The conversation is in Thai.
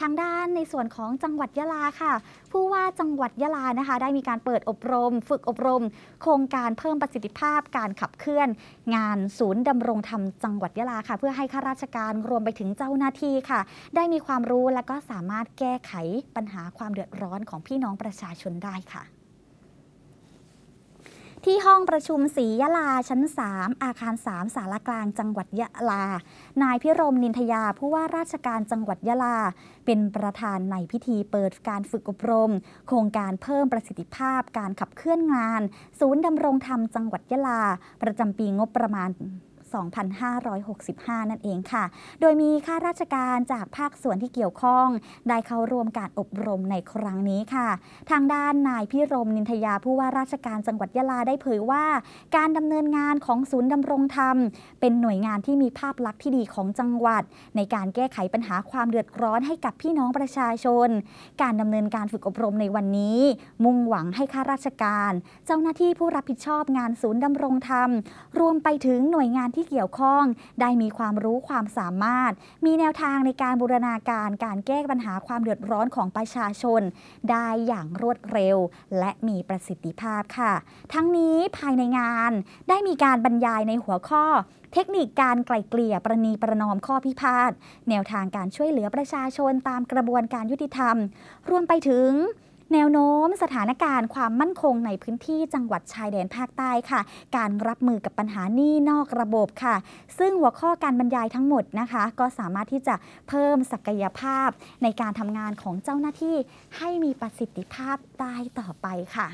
ทางด้านในส่วนของจังหวัดยะลาค่ะ ผู้ว่าจังหวัดยะลานะคะ ได้มีการเปิดอบรม ฝึกอบรม โครงการเพิ่มประสิทธิภาพการขับเคลื่อน งานศูนย์ดำรงธรรมจังหวัดยะลาค่ะ เพื่อให้ข้าราชการรวมไปถึงเจ้าหน้าที่ค่ะ ได้มีความรู้และก็สามารถแก้ไขปัญหาความเดือดร้อนของพี่น้องประชาชนได้ค่ะที่ห้องประชุมศรียะลาชั้น 3 อาคาร3สารกลางจังหวัดยะลา นายพิรมนินทยาผู้ว่าราชการจังหวัดยะลา เป็นประธานในพิธีเปิดการฝึกอบรม โครงการเพิ่มประสิทธิภาพการขับเคลื่อนงาน ศูนย์ดำรงธรรมจังหวัดยะลา ประจำปีงบประมาณ2565 นั่นเองค่ะ โดยมีข้าราชการจากภาคส่วนที่เกี่ยวข้องได้เข้าร่วมการอบรมในครั้งนี้ค่ะ ทางด้านนายพิรมนินทยาผู้ว่าราชการจังหวัดยะลาได้เผยว่า การดำเนินงานของศูนย์ดำรงธรรม เป็นหน่วยงานที่มีภาพลักษณ์ที่ดีของจังหวัด ในการแก้ไขปัญหาความเดือดร้อนให้กับพี่น้องประชาชน การดำเนินการฝึกอบรมในวันนี้ มุ่งหวังให้ข้าราชการ เจ้าหน้าที่ผู้รับผิดชอบงานศูนย์ดำรงธรรมรวมไปถึงหน่วยงานที่เกี่ยวข้องได้มีความรู้ความสามารถ มีแนวทางในการบูรณาการการแก้ปัญหาความเดือดร้อนของประชาชน ได้อย่างรวดเร็วและมีประสิทธิภาพค่ะ ทั้งนี้ภายในงานได้มีการบรรยายในหัวข้อ เทคนิคการไกล่เกลี่ยประนีประนอมข้อพิพาทแนวทางการช่วยเหลือประชาชนตามกระบวนการยุติธรรมรวมไปถึงแนวโน้มสถานการณ์ความมั่นคงในพื้นที่จังหวัดชายแดนภาคใต้ค่ะ การรับมือกับปัญหานี้นอกระบบค่ะ ซึ่งหัวข้อการบรรยายทั้งหมดนะคะ ก็สามารถที่จะเพิ่มศักยภาพในการทำงานของเจ้าหน้าที่ ให้มีประสิทธิภาพได้ต่อไปค่ะ